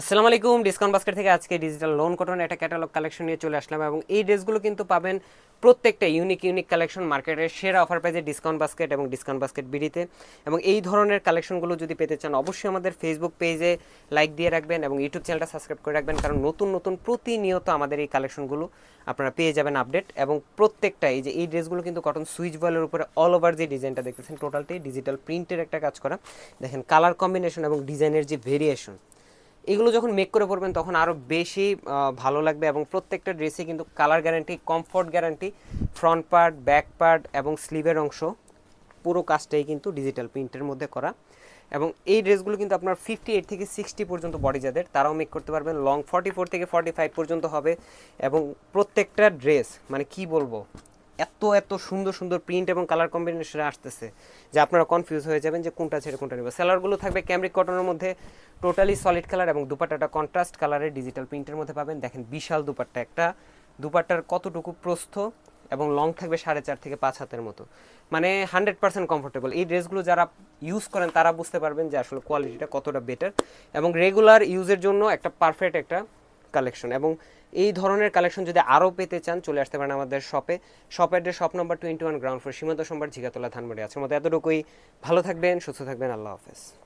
আসসালামু আলাইকুম discount basket থেকে আজকে ডিজিটাল লোন কটন একটা ক্যাটালগ কালেকশন নিয়ে চলে আসলাম এবং এই ড্রেসগুলো কিন্তু পাবেন প্রত্যেকটা ইউনিক ইউনিক কালেকশন মার্কেটের সেরা অফার পাইছে ডিসকাউন্ট বাস্কেট এবং ডিসকাউন্ট বাস্কেট বিডিতে এবং এই ধরনের কালেকশনগুলো যদি পেতে চান অবশ্যই আমাদের ফেসবুক পেজে লাইক দিয়ে রাখবেন এবং ইউটিউব চ্যানেলটা সাবস্ক্রাইব করে রাখবেন কারণ নতুন নতুন প্রতিনিয়ত আমাদের এই কালেকশনগুলো আপনারা পেয়ে যাবেন আপডেট এবং প্রত্যেকটা এই যে এই ড্রেসগুলো কিন্তু কটন সুইচ বয়েলের উপরে অল ওভার যে ডিজাইনটা দেখতেছেন টোটালটি ডিজিটাল প্রিন্টের একটা কাজ করা দেখেন কালার কম্বিনেশন এবং ডিজাইনের যে ভেরিয়েশন এগুলো যখন মেক করে পরবেন তখন আরও বেশি ভালো লাগবে এবং প্রত্যেকটা ড্রেসে কিন্তু colour guarantee comfort guarantee front part back part এবং স্লিভের অংশ পুরো কাজটাই কিন্তু ডিজিটাল প্রিন্টের মধ্যে করা এবং এই ড্রেসগুলো কিন্তু আপনার ফিফটি এইট থেকে সিক্সটি পর্যন্ত বডি যাদের তারাও মেক করতে পারবেন লং ফর্টি ফোর থেকে ফর্টি ফাইভ পর্যন্ত হবে এবং প্রত্যেকটা ড্রেস মানে কি বলবো এত এত সুন্দর সুন্দর প্রিন্ট এবং কালার কম্বিনেশনে আসতেছে যে আপনারা কনফিউজ হয়ে যাবেন যে কোনটা ছেড়ে কোনটা নেবে সেলারগুলো থাকবে ক্যামরিক কটনের মধ্যে টোটালি সলিড কালার এবং দুপাট্টাটা কন্ট্রাস্ট কালারের ডিজিটাল প্রিন্টের মধ্যে পাবেন দেখেন বিশাল দুপাট্টা একটা দুপাট্টার কতটুকু প্রস্থ এবং লং থাকবে সাড়ে চার থেকে পাঁচ হাতের মতো মানে হান্ড্রেড পার্সেন্ট কমফোর্টেবল এই ড্রেসগুলো যারা ইউজ করেন তারা বুঝতে পারবেন যে আসলে কোয়ালিটিটা কতটা বেটার এবং রেগুলার ইউজের জন্য একটা পারফেক্ট একটা কালেকশন এবং এই ধরনের কালেকশন যদি আরও পেতে চান চলে আসতে পারেন আমাদের শপে shop address shop number twenty one ground floor Shimanto Shambhar ঝিকাতলা Dhanbari আছে মতো এতটুকুই ভালো থাকবেন সুস্থ থাকবেন আল্লাহ হাফেজ